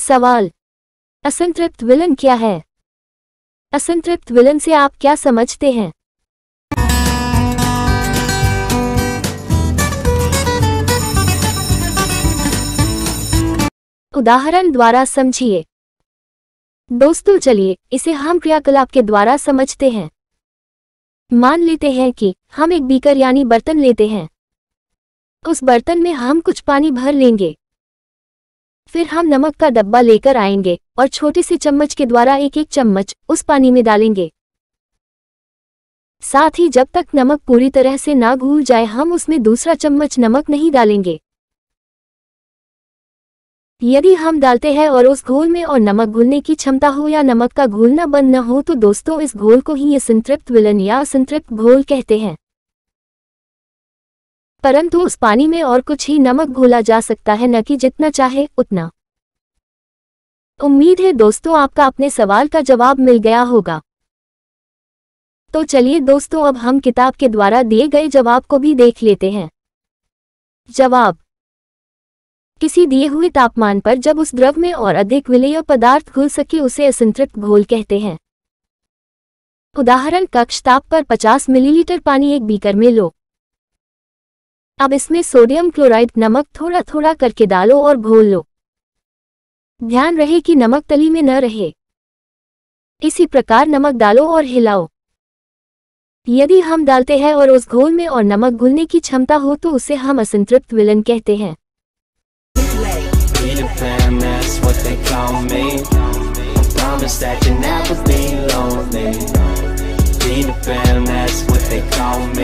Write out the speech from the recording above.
सवाल असंतृप्त विलन क्या है असंतृप्त विलन से आप क्या समझते हैं उदाहरण द्वारा समझिए दोस्तों चलिए इसे हम क्रियाकलाप के द्वारा समझते हैं मान लेते हैं कि हम एक बीकर यानी बर्तन लेते हैं उस बर्तन में हम कुछ पानी भर लेंगे फिर हम नमक का डब्बा लेकर आएंगे और छोटे से चम्मच के द्वारा एक एक चम्मच उस पानी में डालेंगे साथ ही जब तक नमक पूरी तरह से ना घूल जाए हम उसमें दूसरा चम्मच नमक नहीं डालेंगे यदि हम डालते हैं और उस घोल में और नमक घुलने की क्षमता हो या नमक का घुलना बंद न हो तो दोस्तों इस घोल को ही ये संतृप्त विलन या असंतृप्त घोल कहते हैं परंतु उस पानी में और कुछ ही नमक घोला जा सकता है न कि जितना चाहे उतना उम्मीद है दोस्तों आपका अपने सवाल का जवाब मिल गया होगा तो चलिए दोस्तों अब हम किताब के द्वारा दिए गए जवाब को भी देख लेते हैं जवाब किसी दिए हुए तापमान पर जब उस द्रव में और अधिक विलेय पदार्थ घुल सके उसे असंतृप्त घोल कहते हैं उदाहरण कक्ष ताप पर 50 मिलीलीटर पानी एक बीकर में लो अब इसमें सोडियम क्लोराइड नमक थोड़ा थोड़ा करके डालो और घोल लो ध्यान रहे कि नमक तली में न रहे इसी प्रकार नमक डालो और हिलाओ यदि हम डालते हैं और उस घोल में और नमक घुलने की क्षमता हो तो उसे हम असंतृप्त विलन कहते हैं